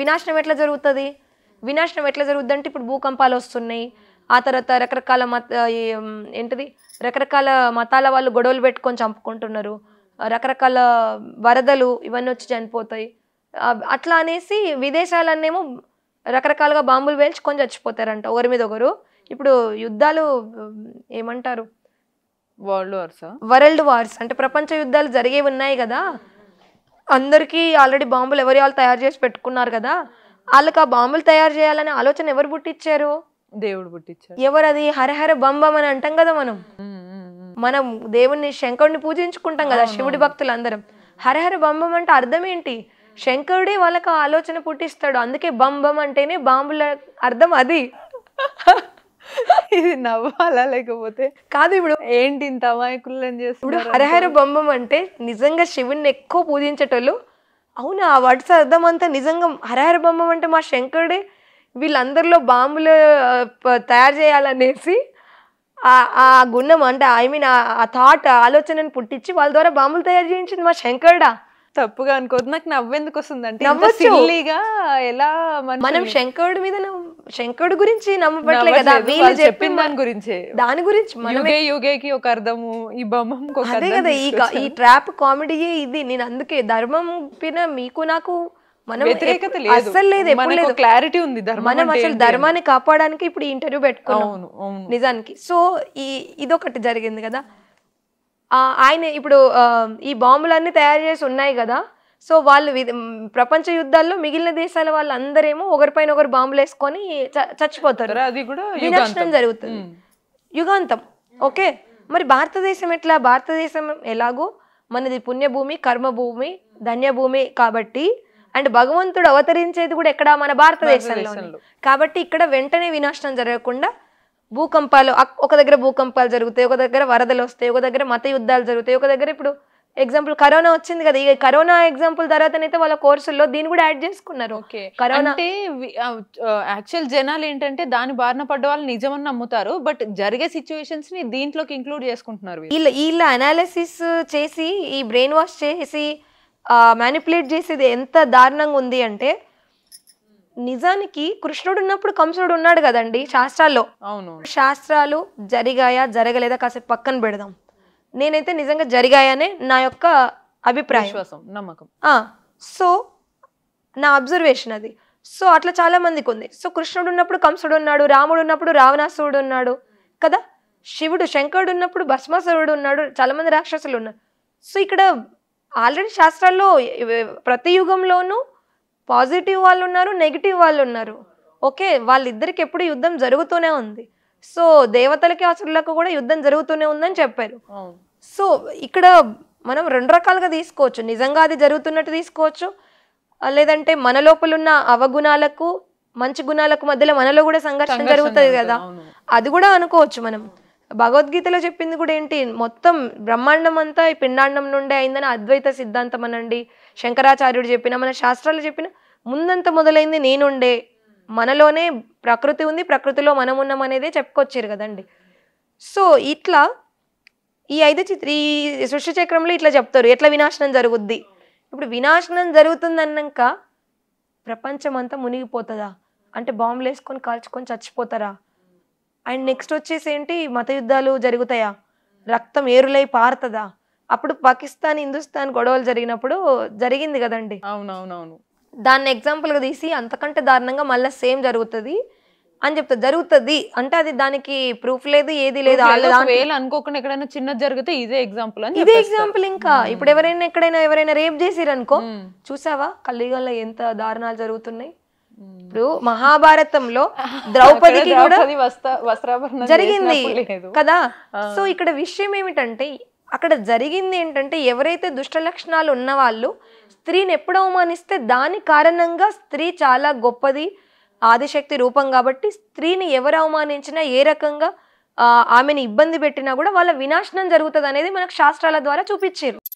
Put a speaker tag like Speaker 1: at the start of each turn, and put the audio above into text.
Speaker 1: వినాశనం ఎట్లా జరుగుతుంది వినాశనం ఎట్లా జరుగుద్ది అంటే ఇప్పుడు భూకంపాలు వస్తున్నాయి ఆ తర్వాత రకరకాల మత ఏంటిది రకరకాల మతాల వాళ్ళు గొడవలు పెట్టుకొని చంపుకుంటున్నారు రకరకాల వరదలు ఇవన్నీ వచ్చి చనిపోతాయి అట్లా అనేసి విదేశాలన్నేమో రకరకాలుగా బాంబులు వేల్చి కొంచెం చచ్చిపోతారంట ఒకరి మీద ఒకరు ఇప్పుడు యుద్ధాలు ఏమంటారు వరల్డ్ వార్స్ వరల్డ్ వార్స్ అంటే ప్రపంచ యుద్ధాలు జరిగేవి ఉన్నాయి కదా అందరికీ ఆల్రెడీ బాంబులు ఎవరి వాళ్ళు తయారు చేసి పెట్టుకున్నారు కదా వాళ్ళకి ఆ బాంబులు తయారు చేయాలనే ఆలోచన ఎవరు పుట్టించారు దేవుడు పుట్టించారు ఎవరు అది హరహర బంబం అని అంటాం కదా మనం మనం దేవుణ్ణి శంకరుడిని పూజించుకుంటాం కదా శివుడి భక్తులు అందరం హరహర బంబం అంటే అర్థం ఏంటి శంకరుడే వాళ్ళకి ఆలోచన పుట్టిస్తాడు అందుకే బంబం అంటేనే బాంబుల అర్థం అది ఇది నవ్వాలా లేకపోతే కాదు ఇప్పుడు ఏంటి ఇంత అమాయకులని చేసి ఇప్పుడు హరహర బొమ్మం అంటే నిజంగా శివుణ్ణి ఎక్కువ పూజించేటోళ్ళు అవును ఆ వర్డ్స్ అర్థం అంతా నిజంగా హరహర బొమ్మం అంటే మా శంకరుడే వీళ్ళందరిలో బాంబులు తయారు చేయాలనేసి ఆ గుణం అంటే ఐ మీన్ ఆ థాట్ ఆలోచనను పుట్టించి వాళ్ళ ద్వారా బాంబులు తయారు చేయించింది మా శంకరుడా తప్పుగా అనుకోదు నాకు నవ్వెందుకు వస్తుంది సిల్లీగా ఎలా మనం శంకరుడి మీద శంకరుడు గురించి నమ్మబట్లే కదా వీళ్ళు చెప్పిన దాని గురించి దాని గురించి మనమే యుగేకి ఒక అర్థము ఈ బొమ్మం అదే కదా ఈ ఈ ట్రాప్ కామెడీయే ఇది నేను అందుకే ధర్మం పైన మీకు నాకు మనం వ్యతిరేకత లేదు అసలు లేదు క్లారిటీ ఉంది మనం అసలు ధర్మాన్ని కాపాడడానికి ఇప్పుడు ఇంటర్వ్యూ పెట్టుకున్నాం నిజానికి సో ఈ ఇదొకటి జరిగింది కదా ఆయన ఇప్పుడు ఈ బాంబులన్నీ తయారు చేసి ఉన్నాయి కదా సో వాళ్ళు ప్రపంచ యుద్ధాల్లో మిగిలిన దేశాల వాళ్ళందరేమో ఒకరిపైన ఒకరు బాంబులు వేసుకొని చచ్చిపోతారు అది కూడా వినాశనం జరుగుతుంది యుగాంతం ఓకే మరి భారతదేశం ఎట్లా భారతదేశం ఎలాగో మనది పుణ్యభూమి కర్మభూమి ధన్యభూమి కాబట్టి అండ్ భగవంతుడు అవతరించేది కూడా ఎక్కడ మన భారతదేశంలో కాబట్టి ఇక్కడ వెంటనే వినాశనం జరగకుండా భూకంపాలు ఒక దగ్గర భూకంపాలు జరుగుతాయి ఒక దగ్గర వరదలు వస్తాయి ఒక దగ్గర మత యుద్ధాలు జరుగుతాయి ఒక దగ్గర ఇప్పుడు ఎగ్జాంపుల్ కరోనా వచ్చింది కదా ఈ కరోనా ఎగ్జాంపుల్ అయితే వాళ్ళ కోర్సుల్లో దీన్ని కూడా యాడ్ చేసుకున్నారు ఓకే కరోనా అంటే యాక్చువల్ జనాలు ఏంటంటే దాని బారిన పడ్డ వాళ్ళు నిజమని నమ్ముతారు బట్ జరిగే సిచ్యువేషన్స్ ని దీంట్లోకి ఇంక్లూడ్ చేసుకుంటున్నారు వీళ్ళ వీళ్ళ అనాలిసిస్ చేసి ఈ బ్రెయిన్ వాష్ చేసి మ్యానిపులేట్ చేసేది ఎంత దారుణంగా ఉంది అంటే నిజానికి కృష్ణుడు ఉన్నప్పుడు కంసుడు ఉన్నాడు కదండి శాస్త్రాల్లో అవును శాస్త్రాలు జరిగాయా జరగలేదా కాసేపు పక్కన పెడదాం నేనైతే నిజంగా జరిగాయనే నా యొక్క అభిప్రాయం సో నా అబ్జర్వేషన్ అది సో అట్లా చాలా మందికి ఉంది సో కృష్ణుడు ఉన్నప్పుడు కంసుడు ఉన్నాడు రాముడు ఉన్నప్పుడు రావణాసురుడు ఉన్నాడు కదా శివుడు శంకరుడు ఉన్నప్పుడు భస్మాసురుడు ఉన్నాడు చాలా మంది రాక్షసులు ఉన్నారు సో ఇక్కడ ఆల్రెడీ శాస్త్రాల్లో ప్రతి యుగంలోనూ పాజిటివ్ వాళ్ళు ఉన్నారు నెగిటివ్ వాళ్ళు ఉన్నారు ఓకే వాళ్ళిద్దరికి ఎప్పుడు యుద్ధం జరుగుతూనే ఉంది సో దేవతలకి అసురులకు కూడా యుద్ధం జరుగుతూనే ఉందని చెప్పారు సో ఇక్కడ మనం రెండు రకాలుగా తీసుకోవచ్చు నిజంగా అది జరుగుతున్నట్టు తీసుకోవచ్చు లేదంటే మన లోపల ఉన్న అవగుణాలకు మంచి గుణాలకు మధ్యలో మనలో కూడా సంఘర్షణ జరుగుతుంది కదా అది కూడా అనుకోవచ్చు మనం భగవద్గీతలో చెప్పింది కూడా ఏంటి మొత్తం బ్రహ్మాండం అంతా ఈ పిండాండం నుండే అయిందని అద్వైత సిద్ధాంతం అనండి శంకరాచార్యుడు చెప్పిన మన శాస్త్రాలు చెప్పిన ముందంత మొదలైంది నేనుండే మనలోనే ప్రకృతి ఉంది ప్రకృతిలో మనం ఉన్నాం అనేదే చెప్పుకొచ్చారు కదండి సో ఇట్లా ఈ ఐదు చిత్ర ఈ సృష్టి చక్రంలో ఇట్లా చెప్తారు ఎట్లా వినాశనం జరుగుద్ది ఇప్పుడు వినాశనం జరుగుతుంది అన్నాక ప్రపంచం అంతా మునిగిపోతుందా అంటే బాంబులు వేసుకొని కాల్చుకొని చచ్చిపోతారా అండ్ నెక్స్ట్ వచ్చేసి ఏంటి మత యుద్ధాలు జరుగుతాయా రక్తం ఏరులై పారుతుందా అప్పుడు పాకిస్తాన్ హిందుస్థాన్ గొడవలు జరిగినప్పుడు జరిగింది కదండి అవునవునవును దాన్ని ఎగ్జాంపుల్గా తీసి అంతకంటే దారుణంగా మళ్ళీ సేమ్ జరుగుతుంది అని చెప్తా జరుగుతుంది అంటే అది దానికి ప్రూఫ్ లేదు ఏది లేదు అనుకోకుండా ఎక్కడైనా చిన్న జరిగితే ఇదే ఎగ్జాంపుల్ అని ఇదే ఎగ్జాంపుల్ ఇంకా ఇప్పుడు ఎవరైనా ఎక్కడైనా ఎవరైనా రేప్ చేసిరనుకో చూసావా కల్లిగల్లో ఎంత దారుణాలు జరుగుతున్నాయి ఇప్పుడు మహాభారతంలో ద్రౌపదికి కూడా జరిగింది కదా సో ఇక్కడ విషయం ఏమిటంటే అక్కడ జరిగింది ఏంటంటే ఎవరైతే దుష్ట లక్షణాలు వాళ్ళు స్త్రీని ఎప్పుడు అవమానిస్తే దాని కారణంగా స్త్రీ చాలా గొప్పది ఆదిశక్తి రూపం కాబట్టి స్త్రీని ఎవరు అవమానించినా ఏ రకంగా ఆమెని ఇబ్బంది పెట్టినా కూడా వాళ్ళ వినాశనం జరుగుతుంది అనేది మనకు శాస్త్రాల ద్వారా చూపించారు